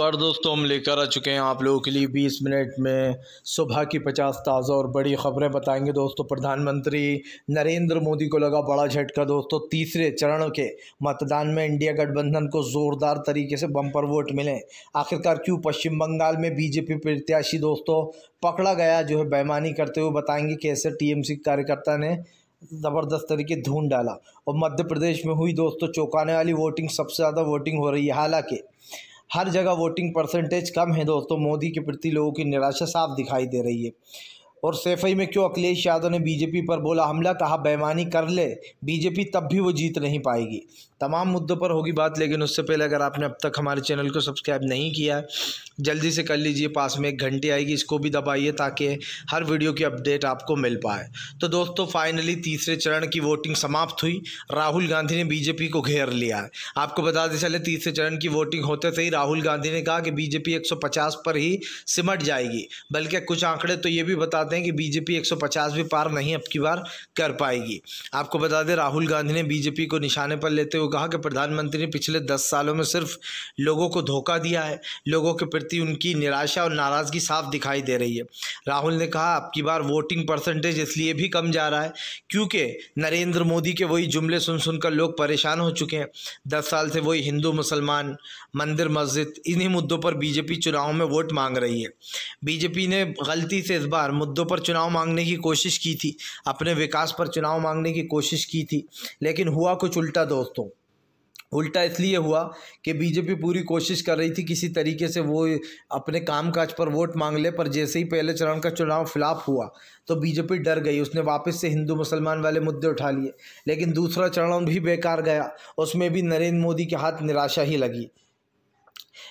नमस्कार दोस्तों हम लेकर आ चुके हैं आप लोगों के लिए 20 मिनट में सुबह की 50 ताज़ा और बड़ी खबरें बताएंगे दोस्तों प्रधानमंत्री नरेंद्र मोदी को लगा बड़ा झटका दोस्तों तीसरे चरण के मतदान में इंडिया गठबंधन को ज़ोरदार तरीके से बम्पर वोट मिले आखिरकार क्यों पश्चिम बंगाल में बीजेपी प्रत्याशी दोस्तों पकड़ा गया जो है बेमानी करते हुए बताएंगे कैसे टीएमसी कार्यकर्ता ने ज़बरदस्त तरीके ढूंढ डाला और मध्य प्रदेश में हुई दोस्तों चौंकाने वाली वोटिंग सबसे ज़्यादा वोटिंग हो रही है हालाँकि हर जगह वोटिंग परसेंटेज कम है दोस्तों मोदी के प्रति लोगों की निराशा साफ दिखाई दे रही है और सैफई में क्यों अखिलेश यादव ने बीजेपी पर बोला हमला कहा बेमानी कर ले बीजेपी तब भी वो जीत नहीं पाएगी तमाम मुद्दों पर होगी बात लेकिन उससे पहले अगर आपने अब तक हमारे चैनल को सब्सक्राइब नहीं किया है जल्दी से कर लीजिए पास में एक घंटी आएगी इसको भी दबाइए ताकि हर वीडियो की अपडेट आपको मिल पाए तो दोस्तों फाइनली तीसरे चरण की वोटिंग समाप्त हुई राहुल गांधी ने बीजेपी को घेर लिया आपको आपको बताते चले तीसरे चरण की वोटिंग होते थे ही राहुल गांधी ने कहा कि बीजेपी एक पर ही सिमट जाएगी बल्कि कुछ आंकड़े तो ये भी बताते बताते हैं कि बीजेपी 150 भी पार नहीं अब की बार कर पाएगी आपको बता दें राहुल गांधी ने बीजेपी को निशाने पर लेते हुए कहा कि प्रधानमंत्री ने पिछले दस सालों में सिर्फ लोगों को धोखा दिया है लोगों के प्रति उनकी निराशा और नाराज़गी साफ दिखाई दे रही है राहुल ने कहा अब की बार वोटिंग परसेंटेज इसलिए भी कम जा रहा है क्योंकि नरेंद्र मोदी के वही जुमले सुन सुनकर लोग परेशान हो चुके हैं दस साल से वही हिंदू मुसलमान मंदिर मस्जिद इन्हीं मुद्दों पर बीजेपी चुनाव में वोट मांग रही है बीजेपी ने गलती से इस बार मुद्दों मुद्दों पर चुनाव मांगने की कोशिश की थी अपने विकास पर चुनाव मांगने की कोशिश की थी लेकिन हुआ कुछ उल्टा दोस्तों उल्टा इसलिए हुआ कि बीजेपी पूरी कोशिश कर रही थी किसी तरीके से वो अपने कामकाज पर वोट मांग ले पर जैसे ही पहले चरण का चुनाव फ्लाप हुआ तो बीजेपी डर गई उसने वापस से हिंदू मुसलमान वाले मुद्दे उठा लिए लेकिन दूसरा चरण भी बेकार गया उसमें भी नरेंद्र मोदी के हाथ निराशा ही लगी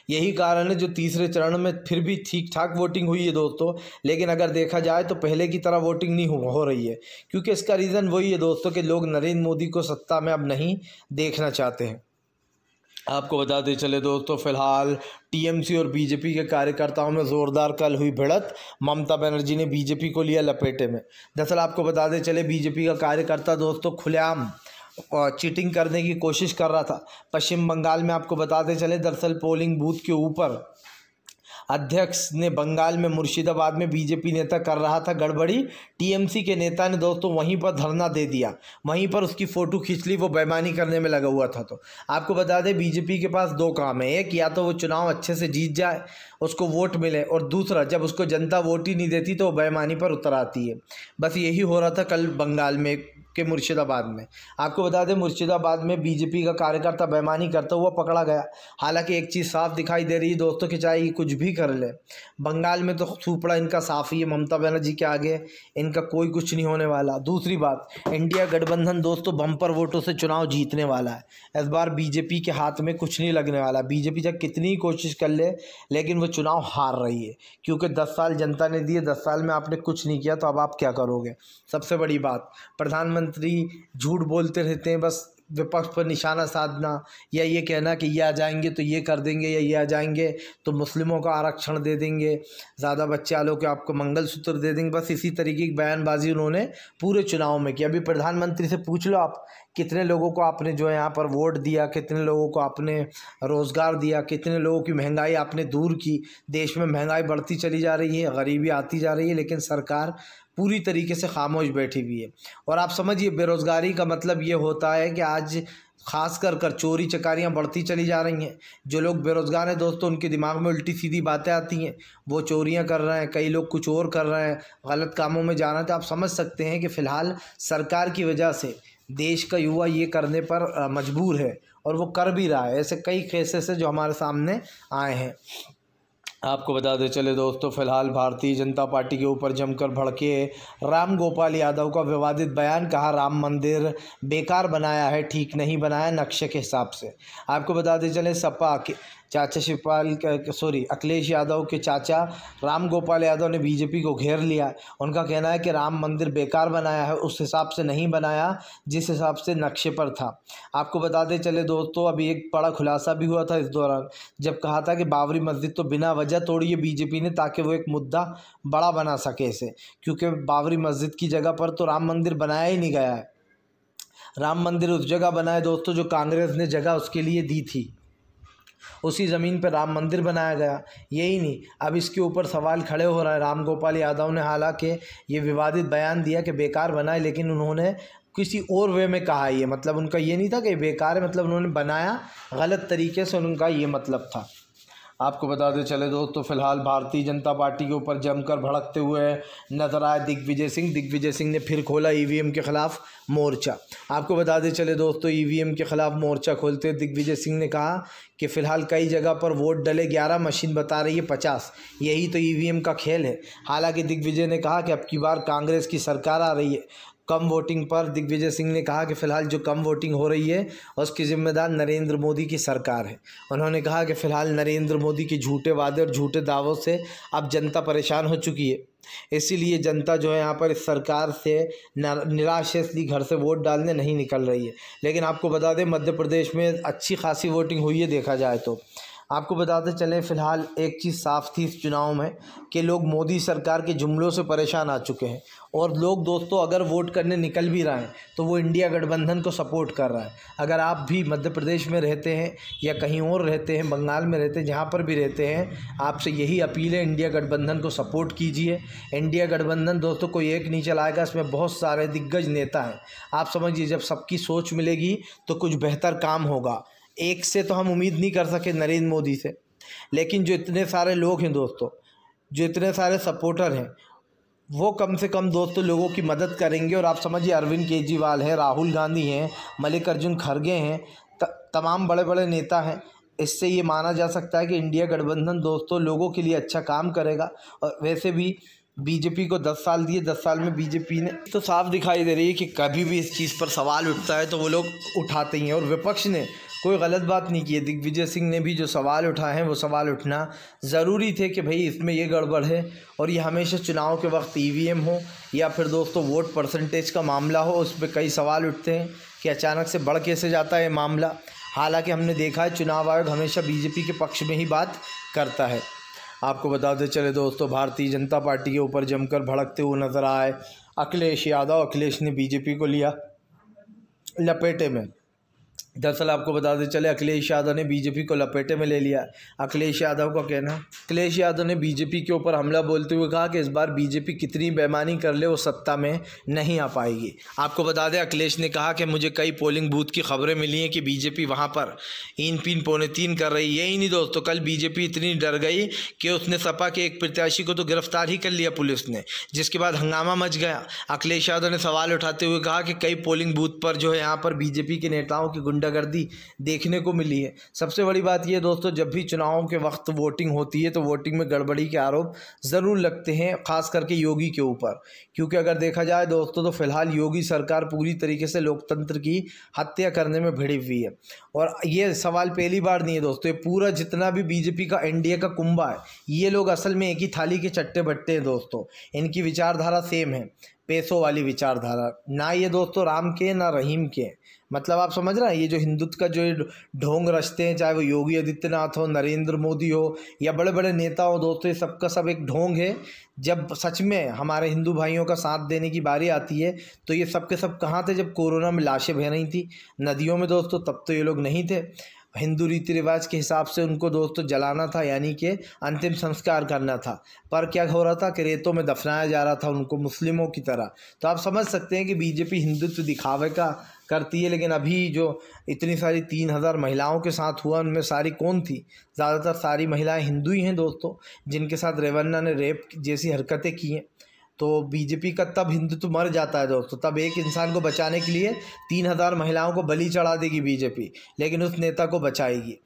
यही कारण है जो तीसरे चरण में फिर भी ठीक ठाक वोटिंग हुई है दोस्तों लेकिन अगर देखा जाए तो पहले की तरह वोटिंग नहीं हो, रही है क्योंकि इसका रीज़न वही है दोस्तों कि लोग नरेंद्र मोदी को सत्ता में अब नहीं देखना चाहते हैं आपको बताते चले दोस्तों फिलहाल टीएमसी और बीजेपी के कार्यकर्ताओं में ज़ोरदार कल हुई भिड़त ममता बनर्जी ने बीजेपी को लिया लपेटे में दरअसल आपको बताते चले बीजेपी का कार्यकर्ता दोस्तों खुलेआम चीटिंग करने की कोशिश कर रहा था पश्चिम बंगाल में आपको बताते चले दरअसल पोलिंग बूथ के ऊपर अध्यक्ष ने बंगाल में मुर्शिदाबाद में बीजेपी नेता कर रहा था गड़बड़ी टीएमसी के नेता ने दोस्तों वहीं पर धरना दे दिया वहीं पर उसकी फ़ोटो खींच ली वो बेमानी करने में लगा हुआ था तो आपको बता दें बीजेपी के पास दो काम है एक या तो वो चुनाव अच्छे से जीत जाए उसको वोट मिले और दूसरा जब उसको जनता वोट ही नहीं देती तो वो बेमानी पर उतर आती है बस यही हो रहा था कल बंगाल में के मुर्शिदाबाद में आपको बता दें मुर्शिदाबाद में बीजेपी का कार्यकर्ता बेमानी करता हुआ पकड़ा गया हालांकि एक चीज़ साफ दिखाई दे रही है दोस्तों कि चाहे कुछ भी कर ले बंगाल में तो सुपड़ा इनका साफ़ ही है ममता बनर्जी के आगे इनका कोई कुछ नहीं होने वाला दूसरी बात इंडिया गठबंधन दोस्तों बम्पर वोटों से चुनाव जीतने वाला है इस बार बीजेपी के हाथ में कुछ नहीं लगने वाला बीजेपी जब कितनी ही कोशिश कर ले लेकिन वो चुनाव हार रही है क्योंकि दस साल जनता ने दिए दस साल में आपने कुछ नहीं किया तो अब आप क्या करोगे सबसे बड़ी बात प्रधानमंत्री झूठ बोलते रहते हैं बस विपक्ष पर निशाना साधना या ये कहना कि ये आ जाएंगे तो ये कर देंगे या ये आ जाएंगे तो मुस्लिमों का आरक्षण दे देंगे ज़्यादा बच्चे वालों के आपको मंगलसूत्र दे देंगे बस इसी तरीके की बयानबाजी उन्होंने पूरे चुनाव में की अभी प्रधानमंत्री से पूछ लो आप कितने लोगों को आपने जो है यहाँ पर वोट दिया कितने लोगों को आपने रोज़गार दिया कितने लोगों की महंगाई आपने दूर की देश में महंगाई बढ़ती चली जा रही है गरीबी आती जा रही है लेकिन सरकार पूरी तरीके से खामोश बैठी हुई है और आप समझिए बेरोज़गारी का मतलब ये होता है कि आज खास कर कर चोरी चकारियाँ बढ़ती चली जा रही हैं जो लोग बेरोज़गार हैं दोस्तों उनके दिमाग में उल्टी सीधी बातें आती हैं वो चोरियाँ कर रहे हैं कई लोग कुछ और कर रहे हैं गलत कामों में जा रहे हैं तो आप समझ सकते हैं कि फ़िलहाल सरकार की वजह से देश का युवा ये करने पर मजबूर है और वो कर भी रहा है ऐसे कई केसेस है जो हमारे सामने आए हैं आपको बता दें चले दोस्तों फिलहाल भारतीय जनता पार्टी के ऊपर जमकर भड़के राम गोपाल यादव का विवादित बयान कहा राम मंदिर बेकार बनाया है ठीक नहीं बनाया नक्शे के हिसाब से आपको बता दें चले सपा के चाचा शिवपाल सॉरी अखिलेश यादव के चाचा राम गोपाल यादव ने बीजेपी को घेर लिया उनका कहना है कि राम मंदिर बेकार बनाया है उस हिसाब से नहीं बनाया जिस हिसाब से नक्शे पर था आपको बताते चले दोस्तों अभी एक बड़ा खुलासा भी हुआ था इस दौरान जब कहा था कि बाबरी मस्जिद तो बिना वजह तोड़िए बीजेपी ने ताकि वो एक मुद्दा बड़ा बना सके इसे क्योंकि बाबरी मस्जिद की जगह पर तो राम मंदिर बनाया ही नहीं गया है राम मंदिर उस जगह बनाए दोस्तों जो कांग्रेस ने जगह उसके लिए दी थी उसी ज़मीन पर राम मंदिर बनाया गया यही नहीं अब इसके ऊपर सवाल खड़े हो रहे हैं राम गोपाल यादव ने हालांकि ये विवादित बयान दिया कि बेकार बनाए लेकिन उन्होंने किसी और वे में कहा ये मतलब उनका ये नहीं था कि बेकार है मतलब उन्होंने बनाया गलत तरीके से उनका ये मतलब था आपको बताते चले दोस्तों फिलहाल भारतीय जनता पार्टी के ऊपर जमकर भड़कते हुए नजर आए दिग्विजय सिंह दिग्विजय सिंह ने फिर खोला ईवीएम के खिलाफ मोर्चा आपको बताते चले दोस्तों ईवीएम के खिलाफ मोर्चा खोलते दिग्विजय सिंह ने कहा कि फिलहाल कई जगह पर वोट डले ग्यारह मशीन बता रही है पचास यही तो ई का खेल है हालांकि दिग्विजय ने कहा कि अब की बार कांग्रेस की सरकार आ रही है कम वोटिंग पर दिग्विजय सिंह ने कहा कि फिलहाल जो कम वोटिंग हो रही है उसकी जिम्मेदार नरेंद्र मोदी की सरकार है उन्होंने कहा कि फिलहाल नरेंद्र मोदी के झूठे वादे और झूठे दावों से अब जनता परेशान हो चुकी है इसीलिए जनता जो है यहाँ पर इस सरकार से निराश है इसलिए घर से वोट डालने नहीं निकल रही है लेकिन आपको बता दें मध्य प्रदेश में अच्छी खासी वोटिंग हुई है देखा जाए तो आपको बताते चलें फ़िलहाल एक चीज़ साफ थी इस चुनाव में कि लोग मोदी सरकार के जुमलों से परेशान आ चुके हैं और लोग दोस्तों अगर वोट करने निकल भी रहे हैं तो वो इंडिया गठबंधन को सपोर्ट कर रहा है अगर आप भी मध्य प्रदेश में रहते हैं या कहीं और रहते हैं बंगाल में रहते हैं जहाँ पर भी रहते हैं आपसे यही अपील है इंडिया गठबंधन को सपोर्ट कीजिए इंडिया गठबंधन दोस्तों कोई एक नहीं चलाएगा इसमें बहुत सारे दिग्गज नेता हैं आप समझिए जब सबकी सोच मिलेगी तो कुछ बेहतर काम होगा एक से तो हम उम्मीद नहीं कर सके नरेंद्र मोदी से लेकिन जो इतने सारे लोग हैं दोस्तों जो इतने सारे सपोर्टर हैं वो कम से कम दोस्तों लोगों की मदद करेंगे और आप समझिए अरविंद केजरीवाल हैं राहुल गांधी हैं मल्लिकार्जुन खड़गे हैं तमाम बड़े बड़े नेता हैं इससे ये माना जा सकता है कि इंडिया गठबंधन दोस्तों लोगों के लिए अच्छा काम करेगा और वैसे भी बीजेपी को दस साल दिए दस साल में बीजेपी ने तो साफ दिखाई दे रही है कि कभी भी इस चीज़ पर सवाल उठता है तो वो लोग उठाते ही हैं और विपक्ष ने कोई गलत बात नहीं की है दिग्विजय सिंह ने भी जो सवाल उठाए हैं वो सवाल उठना ज़रूरी थे कि भाई इसमें ये गड़बड़ है और ये हमेशा चुनाव के वक्त ईवीएम e हो या फिर दोस्तों वोट परसेंटेज का मामला हो उस पर कई सवाल उठते हैं कि अचानक से बढ़ कैसे जाता है मामला हालांकि हमने देखा है चुनाव आयोग हमेशा बीजेपी के पक्ष में ही बात करता है आपको बताते चले दोस्तों भारतीय जनता पार्टी के ऊपर जमकर भड़कते हुए नजर आए अखिलेश यादव अखिलेश ने बीजेपी को लिया लपेटे में दरअसल आपको बता दें चले अखिलेश यादव ने बीजेपी को लपेटे में ले लिया अखिलेश यादव का कहना अखिलेश यादव ने बीजेपी के ऊपर हमला बोलते हुए कहा कि इस बार बीजेपी कितनी बेमानी कर ले वो सत्ता में नहीं आ पाएगी आपको बता दें अखिलेश ने कहा कि मुझे कई पोलिंग बूथ की खबरें मिली हैं कि बीजेपी वहाँ पर इन पिन पौने तीन कर रही है नहीं दोस्तों तो कल बीजेपी इतनी डर गई कि उसने सपा के एक प्रत्याशी को तो गिरफ्तार ही कर लिया पुलिस ने जिसके बाद हंगामा मच गया अखिलेश यादव ने सवाल उठाते हुए कहा कि कई पोलिंग बूथ पर जो है यहाँ पर बीजेपी के नेताओं की गुंड गुंडागर्दी देखने को मिली है सबसे बड़ी बात यह दोस्तों जब भी चुनावों के वक्त वोटिंग होती है तो वोटिंग में गड़बड़ी के आरोप ज़रूर लगते हैं खास करके योगी के ऊपर क्योंकि अगर देखा जाए दोस्तों तो फिलहाल योगी सरकार पूरी तरीके से लोकतंत्र की हत्या करने में भिड़ी हुई है और ये सवाल पहली बार नहीं है दोस्तों ये पूरा जितना भी बीजेपी का एनडीए का कुंभा है ये लोग असल में एक ही थाली के चट्टे बट्टे हैं दोस्तों इनकी विचारधारा सेम है पैसों वाली विचारधारा ना ये दोस्तों राम के ना रहीम के मतलब आप समझ रहे हैं ये जो हिंदुत्व का जो ढोंग रचते हैं चाहे वो योगी आदित्यनाथ हो नरेंद्र मोदी हो या बड़े बड़े नेता हो दोस्तों ये सबका सब एक ढोंग है जब सच में हमारे हिंदू भाइयों का साथ देने की बारी आती है तो ये सब के सब कहाँ थे जब कोरोना में लाशें बह रही थी नदियों में दोस्तों तब तो ये लोग नहीं थे हिंदू रीति रिवाज के हिसाब से उनको दोस्तों जलाना था यानी कि अंतिम संस्कार करना था पर क्या हो रहा था कि रेतों में दफनाया जा रहा था उनको मुस्लिमों की तरह तो आप समझ सकते हैं कि बीजेपी हिंदुत्व दिखावे का करती है लेकिन अभी जो इतनी सारी तीन हज़ार महिलाओं के साथ हुआ उनमें सारी कौन थी ज़्यादातर सारी महिलाएं हिंदू ही हैं दोस्तों जिनके साथ रेवन्ना ने रेप जैसी हरकतें की हैं तो बीजेपी का तब हिंदुत्व मर जाता है दोस्तों तब एक इंसान को बचाने के लिए तीन हज़ार महिलाओं को बलि चढ़ा देगी बीजेपी लेकिन उस नेता को बचाएगी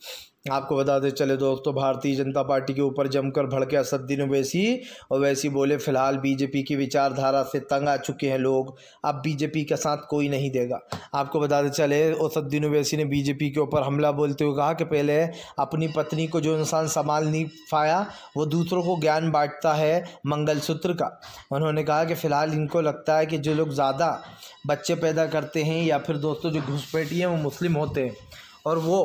आपको बताते चले दोस्तों भारतीय जनता पार्टी के ऊपर जमकर भड़के असदुद्दीन ओवैसी वैसी बोले फिलहाल बीजेपी की विचारधारा से तंग आ चुके हैं लोग अब बीजेपी का साथ कोई नहीं देगा आपको बताते चले असद्दीन ओवैसी ने बीजेपी के ऊपर हमला बोलते हुए कहा कि पहले अपनी पत्नी को जो इंसान संभाल नहीं पाया वो दूसरों को ज्ञान बांटता है मंगलसूत्र का उन्होंने कहा कि फ़िलहाल इनको लगता है कि जो लोग ज़्यादा बच्चे पैदा करते हैं या फिर दोस्तों जो घुसपैठी हैं वो मुस्लिम होते हैं और वो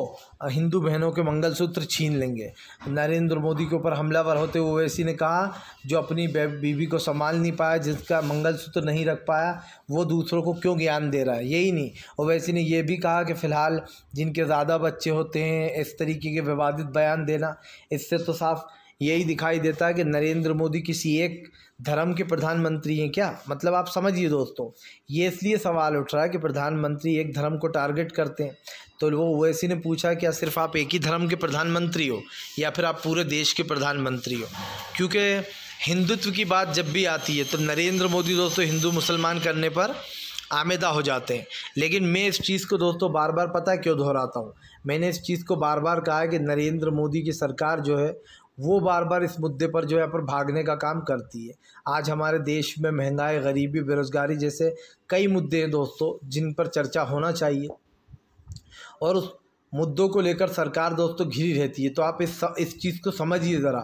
हिंदू बहनों के मंगलसूत्र छीन लेंगे नरेंद्र मोदी के ऊपर हमलावर होते हुए ओवैसी ने कहा जो अपनी बीवी को संभाल नहीं पाया जिसका मंगलसूत्र नहीं रख पाया वो दूसरों को क्यों ज्ञान दे रहा है यही नहीं ओवैसी ने यह भी कहा कि फ़िलहाल जिनके ज़्यादा बच्चे होते हैं इस तरीके के विवादित बयान देना इससे तो साफ यही दिखाई देता है कि नरेंद्र मोदी किसी एक धर्म के प्रधानमंत्री हैं क्या मतलब आप समझिए दोस्तों ये इसलिए सवाल उठ रहा है कि प्रधानमंत्री एक धर्म को टारगेट करते हैं तो वो ओवैसी ने पूछा क्या सिर्फ आप एक ही धर्म के प्रधानमंत्री हो या फिर आप पूरे देश के प्रधानमंत्री हो क्योंकि हिंदुत्व की बात जब भी आती है तो नरेंद्र मोदी दोस्तों हिंदू मुसलमान करने पर आमेदा हो जाते हैं लेकिन मैं इस चीज़ को दोस्तों बार बार पता है क्यों दोहराता हूँ मैंने इस चीज़ को बार बार कहा है कि नरेंद्र मोदी की सरकार जो है वो बार बार इस मुद्दे पर जो है पर भागने का काम करती है आज हमारे देश में महंगाई गरीबी बेरोज़गारी जैसे कई मुद्दे हैं दोस्तों जिन पर चर्चा होना चाहिए और उस मुद्दों को लेकर सरकार दोस्तों तो घिरी रहती है तो आप इस इस चीज़ को समझिए ज़रा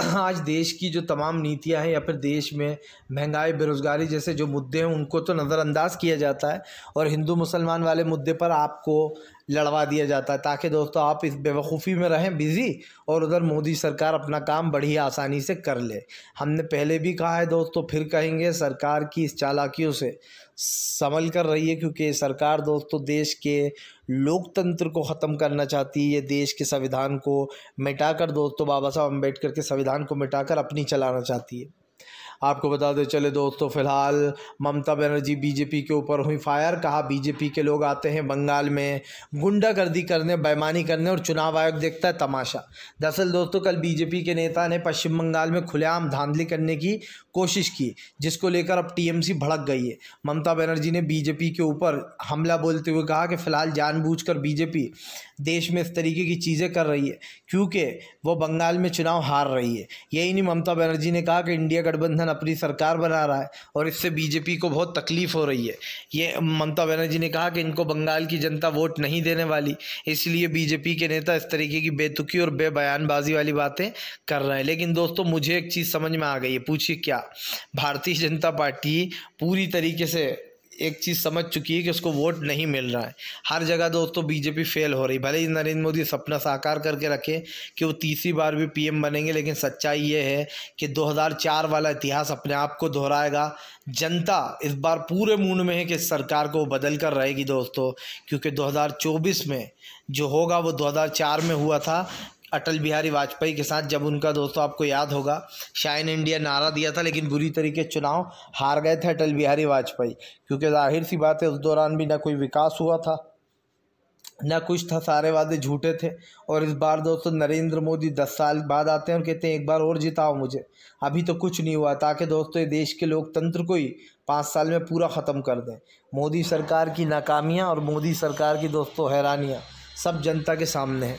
आज देश की जो तमाम नीतियां हैं या फिर देश में महंगाई बेरोज़गारी जैसे जो मुद्दे हैं उनको तो नज़रअंदाज किया जाता है और हिंदू मुसलमान वाले मुद्दे पर आपको लड़वा दिया जाता है ताकि दोस्तों आप इस बेवकूफ़ी में रहें बिज़ी और उधर मोदी सरकार अपना काम बड़ी आसानी से कर ले हमने पहले भी कहा है दोस्तों फिर कहेंगे सरकार की इस चालाकियों से संभल कर रही है क्योंकि सरकार दोस्तों देश के लोकतंत्र को ख़त्म करना चाहती है ये देश के संविधान को मिटाकर दोस्तों बाबा साहब अम्बेडकर के संविधान को मिटाकर अपनी चलाना चाहती है आपको बताते चले दोस्तों फ़िलहाल ममता बनर्जी बीजेपी के ऊपर हुई फायर कहा बीजेपी के लोग आते हैं बंगाल में गुंडागर्दी करने बेमानी करने और चुनाव आयोग देखता है तमाशा दरअसल दोस्तों कल बीजेपी के नेता ने पश्चिम बंगाल में खुलेआम धांधली करने की कोशिश की जिसको लेकर अब टी भड़क गई है ममता बनर्जी ने बीजेपी के ऊपर हमला बोलते हुए कहा कि फ़िलहाल जानबूझ बीजेपी देश में इस तरीके की चीज़ें कर रही है क्योंकि वो बंगाल में चुनाव हार रही है यही नहीं ममता बनर्जी ने कहा कि इंडिया गठबंधन अपनी सरकार बना रहा है और इससे बीजेपी को बहुत तकलीफ़ हो रही है ये ममता बनर्जी ने कहा कि इनको बंगाल की जनता वोट नहीं देने वाली इसलिए बीजेपी के नेता इस तरीके की बेतुकी और बेबयानबाजी वाली बातें कर रहे हैं लेकिन दोस्तों मुझे एक चीज़ समझ में आ गई है पूछिए क्या भारतीय जनता पार्टी पूरी तरीके से एक चीज़ समझ चुकी है कि उसको वोट नहीं मिल रहा है हर जगह दोस्तों बीजेपी फेल हो रही भले ही नरेंद्र मोदी सपना साकार करके रखे कि वो तीसरी बार भी पीएम बनेंगे लेकिन सच्चाई ये है कि 2004 वाला इतिहास अपने आप को दोहराएगा जनता इस बार पूरे मूड में है कि सरकार को बदल कर रहेगी दोस्तों क्योंकि दो में जो होगा वो दो में हुआ था अटल बिहारी वाजपेयी के साथ जब उनका दोस्तों आपको याद होगा शाइन इंडिया नारा दिया था लेकिन बुरी तरीके चुनाव हार गए थे अटल बिहारी वाजपेयी क्योंकि जाहिर सी बात है उस दौरान भी ना कोई विकास हुआ था ना कुछ था सारे वादे झूठे थे और इस बार दोस्तों नरेंद्र मोदी दस साल बाद आते हैं और कहते हैं एक बार और जिताओ मुझे अभी तो कुछ नहीं हुआ ताकि दोस्तों ये देश के लोकतंत्र को ही पाँच साल में पूरा ख़त्म कर दें मोदी सरकार की नाकामियाँ और मोदी सरकार की दोस्तों हैरानियाँ सब जनता के सामने हैं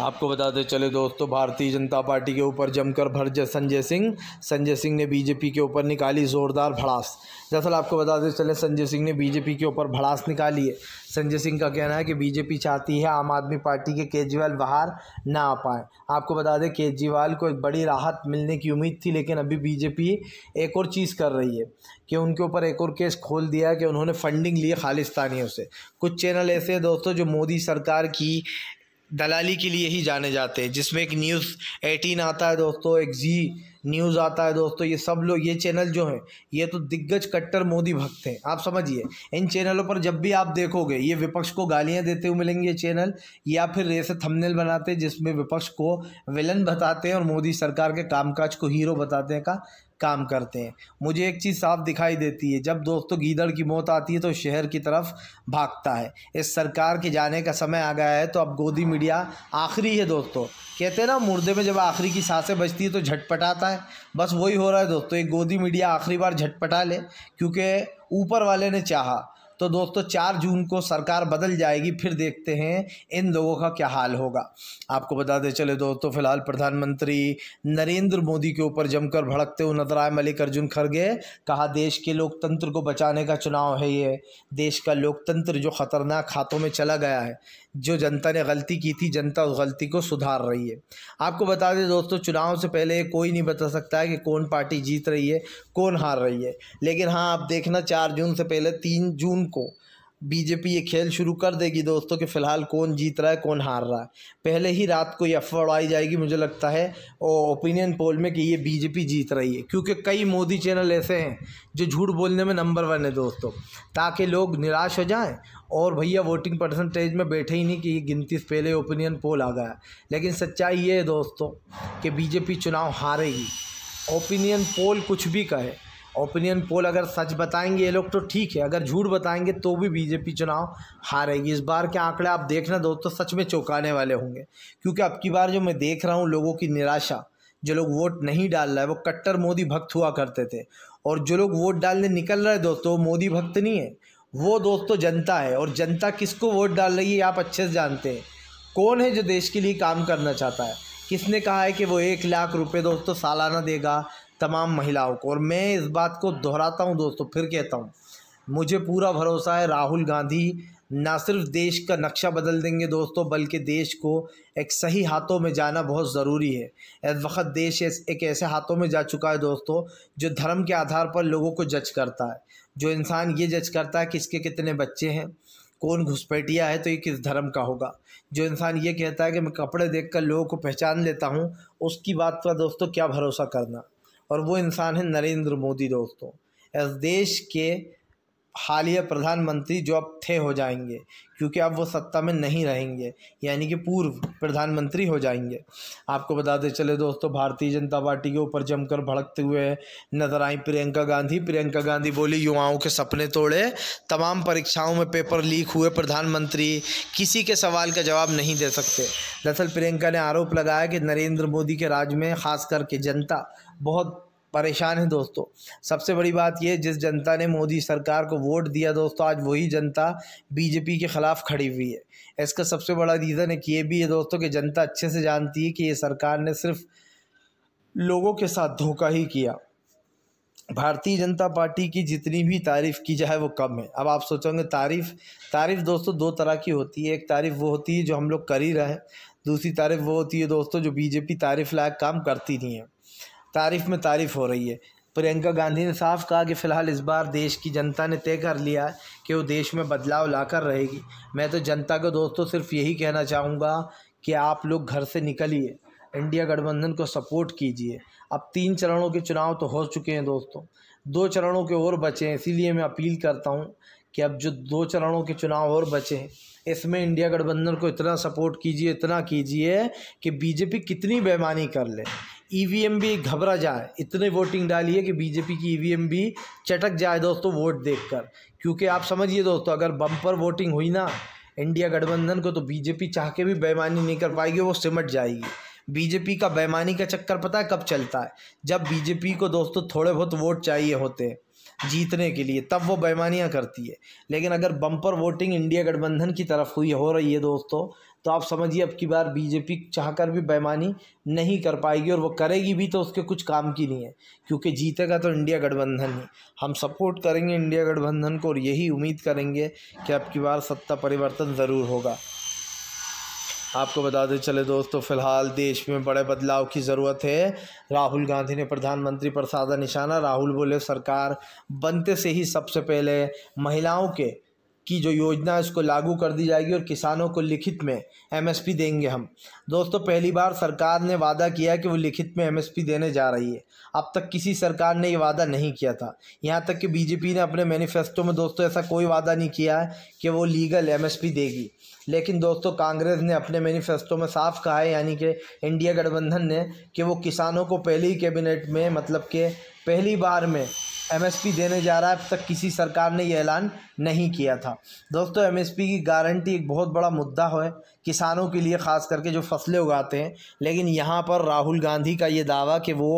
आपको बताते चले दोस्तों भारतीय जनता पार्टी के ऊपर जमकर भर संजय सिंह संजय सिंह ने बीजेपी के ऊपर निकाली ज़ोरदार भड़ास दरअसल आपको बताते चले संजय सिंह ने बीजेपी के ऊपर भड़ास निकाली है संजय सिंह का कहना है कि बीजेपी चाहती है आम आदमी पार्टी के केजरीवाल बाहर ना आ पाए आपको बता दें केजरीवाल को एक बड़ी राहत मिलने की उम्मीद थी लेकिन अभी बीजेपी एक और चीज़ कर रही है कि उनके ऊपर एक और केस खोल दिया कि उन्होंने फंडिंग है खालिस्तानियों से कुछ चैनल ऐसे हैं दोस्तों जो मोदी सरकार की दलाली के लिए ही जाने जाते हैं जिसमें एक न्यूज़ एटीन आता है दोस्तों एक जी न्यूज़ आता है दोस्तों ये सब लोग ये चैनल जो हैं ये तो दिग्गज कट्टर मोदी भक्त हैं आप समझिए इन चैनलों पर जब भी आप देखोगे ये विपक्ष को गालियां देते हुए मिलेंगे ये चैनल या फिर ऐसे थंबनेल बनाते हैं जिसमें विपक्ष को विलन बताते हैं और मोदी सरकार के कामकाज को हीरो बताते हैं का काम करते हैं मुझे एक चीज़ साफ दिखाई देती है जब दोस्तों गीदड़ की मौत आती है तो शहर की तरफ भागता है इस सरकार के जाने का समय आ गया है तो अब गोदी मीडिया आखिरी है दोस्तों कहते हैं ना मुर्दे में जब आखिरी की सांसें बजती है तो झटपटाता है बस वही हो रहा है दोस्तों एक गोदी मीडिया आखिरी बार झटपटा ले क्योंकि ऊपर वाले ने चाहा तो दोस्तों चार जून को सरकार बदल जाएगी फिर देखते हैं इन लोगों का क्या हाल होगा आपको बताते चले दोस्तों फिलहाल प्रधानमंत्री नरेंद्र मोदी के ऊपर जमकर भड़कते हुए नजर आए मल्लिकार्जुन खड़गे कहा देश के लोकतंत्र को बचाने का चुनाव है ये देश का लोकतंत्र जो खतरनाक हाथों में चला गया है जो जनता ने गलती की थी जनता उस गलती को सुधार रही है आपको बता दें दोस्तों चुनाव से पहले कोई नहीं बता सकता है कि कौन पार्टी जीत रही है कौन हार रही है लेकिन हाँ आप देखना चार जून से पहले तीन जून को बीजेपी ये खेल शुरू कर देगी दोस्तों कि फ़िलहाल कौन जीत रहा है कौन हार रहा है पहले ही रात को ये अफवाह उड़ाई जाएगी मुझे लगता है और ओपिनियन पोल में कि ये बीजेपी जीत रही है क्योंकि कई मोदी चैनल ऐसे हैं जो झूठ बोलने में नंबर वन है दोस्तों ताकि लोग निराश हो जाएं और भैया वोटिंग परसेंटेज में बैठे ही नहीं कि गिनती से पहले ओपिनियन पोल आ गया लेकिन सच्चाई ये है दोस्तों कि बीजेपी चुनाव हारेगी ओपिनियन पोल कुछ भी कहे ओपिनियन पोल अगर सच बताएंगे ये लोग तो ठीक है अगर झूठ बताएंगे तो भी बीजेपी चुनाव हारेगी इस बार के आंकड़े आप देखना दोस्तों सच में चौंकाने वाले होंगे क्योंकि अब की बार जो मैं देख रहा हूँ लोगों की निराशा जो लोग वोट नहीं डाल रहा है वो कट्टर मोदी भक्त हुआ करते थे और जो लोग वोट डालने निकल रहे दोस्तों मोदी भक्त नहीं है वो दोस्तों तो जनता है और जनता किसको वोट डाल रही है आप अच्छे से जानते हैं कौन है जो देश के लिए काम करना चाहता है किसने कहा है कि वो एक लाख रुपए दोस्तों तो सालाना देगा तमाम महिलाओं को और मैं इस बात को दोहराता हूँ दोस्तों फिर कहता हूँ मुझे पूरा भरोसा है राहुल गांधी ना सिर्फ देश का नक्शा बदल देंगे दोस्तों बल्कि देश को एक सही हाथों में जाना बहुत ज़रूरी है इस वक्त देश एक ऐसे हाथों में जा चुका है दोस्तों जो धर्म के आधार पर लोगों को जज करता है जो इंसान ये जज करता है कि इसके कितने बच्चे हैं कौन घुसपैठिया है तो ये किस धर्म का होगा जो इंसान ये कहता है कि मैं कपड़े देख कर लोगों को पहचान लेता हूँ उसकी बात पर दोस्तों क्या भरोसा करना और वो इंसान है नरेंद्र मोदी दोस्तों इस देश के हालिया प्रधानमंत्री जो अब थे हो जाएंगे क्योंकि अब वो सत्ता में नहीं रहेंगे यानी कि पूर्व प्रधानमंत्री हो जाएंगे आपको बताते चले दोस्तों भारतीय जनता पार्टी के ऊपर जमकर भड़कते हुए नजर आई प्रियंका गांधी प्रियंका गांधी बोली युवाओं के सपने तोड़े तमाम परीक्षाओं में पेपर लीक हुए प्रधानमंत्री किसी के सवाल का जवाब नहीं दे सकते दरअसल प्रियंका ने आरोप लगाया कि नरेंद्र मोदी के राज्य में खास करके जनता बहुत परेशान है दोस्तों सबसे बड़ी बात यह जिस जनता ने मोदी सरकार को वोट दिया दोस्तों आज वही जनता बीजेपी के ख़िलाफ़ खड़ी हुई है इसका सबसे बड़ा रीज़न एक ये भी है दोस्तों कि जनता अच्छे से जानती है कि ये सरकार ने सिर्फ लोगों के साथ धोखा ही किया भारतीय जनता पार्टी की जितनी भी तारीफ़ की जाए वो कम है अब आप सोचोगे तारीफ़ तारीफ़ दोस्तों दो तरह की होती है एक तारीफ़ वो होती है जो हम लोग कर ही रहे हैं दूसरी तारीफ़ वो होती है दोस्तों जो बीजेपी तारीफ़ लायक काम करती नहीं है तारीफ़ में तारीफ़ हो रही है प्रियंका गांधी ने साफ कहा कि फ़िलहाल इस बार देश की जनता ने तय कर लिया है कि वो देश में बदलाव लाकर रहेगी मैं तो जनता को दोस्तों सिर्फ यही कहना चाहूँगा कि आप लोग घर से निकलिए इंडिया गठबंधन को सपोर्ट कीजिए अब तीन चरणों के चुनाव तो हो चुके हैं दोस्तों दो चरणों के और बचे हैं इसीलिए मैं अपील करता हूँ कि अब जो दो चरणों के चुनाव और बचे हैं इसमें इंडिया गठबंधन को इतना सपोर्ट कीजिए इतना कीजिए कि बीजेपी कितनी बेमानी कर ले ईवीएम e भी घबरा जाए इतने वोटिंग डाली है कि बीजेपी की ईवीएम e भी चटक जाए दोस्तों वोट देखकर क्योंकि आप समझिए दोस्तों अगर बम्पर वोटिंग हुई ना इंडिया गठबंधन को तो बीजेपी चाह के भी बेमानी नहीं कर पाएगी वो सिमट जाएगी बीजेपी का बेमानी का चक्कर पता है कब चलता है जब बीजेपी को दोस्तों थोड़े बहुत वोट चाहिए होते हैं जीतने के लिए तब वो बेमानियाँ करती है लेकिन अगर बम्पर वोटिंग इंडिया गठबंधन की तरफ हुई हो रही है दोस्तों तो आप समझिए अब की बार बीजेपी चाह कर भी बेमानी नहीं कर पाएगी और वो करेगी भी तो उसके कुछ काम की नहीं है क्योंकि जीतेगा तो इंडिया गठबंधन ही हम सपोर्ट करेंगे इंडिया गठबंधन को और यही उम्मीद करेंगे कि अब की बार सत्ता परिवर्तन ज़रूर होगा आपको बताते चले दोस्तों फिलहाल देश में बड़े बदलाव की ज़रूरत है राहुल गांधी ने प्रधानमंत्री पर साधा निशाना राहुल बोले सरकार बनते से ही सबसे पहले महिलाओं के की जो योजना है उसको लागू कर दी जाएगी और किसानों को लिखित में एमएसपी देंगे हम दोस्तों पहली बार सरकार ने वादा किया है कि वो लिखित में एमएसपी देने जा रही है अब तक किसी सरकार ने ये वादा नहीं किया था यहाँ तक कि बीजेपी ने अपने मैनिफेस्टो में दोस्तों ऐसा कोई वादा नहीं किया है कि वो लीगल एम देगी लेकिन दोस्तों कांग्रेस ने अपने मैनिफेस्टो में साफ कहा है यानी कि इंडिया गठबंधन ने कि वो किसानों को पहले ही कैबिनेट में मतलब के पहली बार में एमएसपी देने जा रहा है अब तक किसी सरकार ने यह ऐलान नहीं किया था दोस्तों एमएसपी की गारंटी एक बहुत बड़ा मुद्दा है किसानों के लिए ख़ास करके जो फसलें उगाते हैं लेकिन यहाँ पर राहुल गांधी का ये दावा कि वो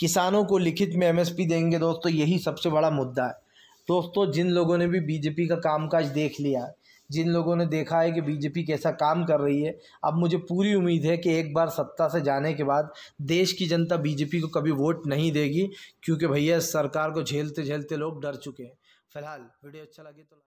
किसानों को लिखित में एमएसपी देंगे दोस्तों यही सबसे बड़ा मुद्दा है दोस्तों जिन लोगों ने भी बीजेपी का कामकाज देख लिया है जिन लोगों ने देखा है कि बीजेपी कैसा काम कर रही है अब मुझे पूरी उम्मीद है कि एक बार सत्ता से जाने के बाद देश की जनता बीजेपी को कभी वोट नहीं देगी क्योंकि भैया सरकार को झेलते झेलते लोग डर चुके हैं फिलहाल वीडियो अच्छा लगे तो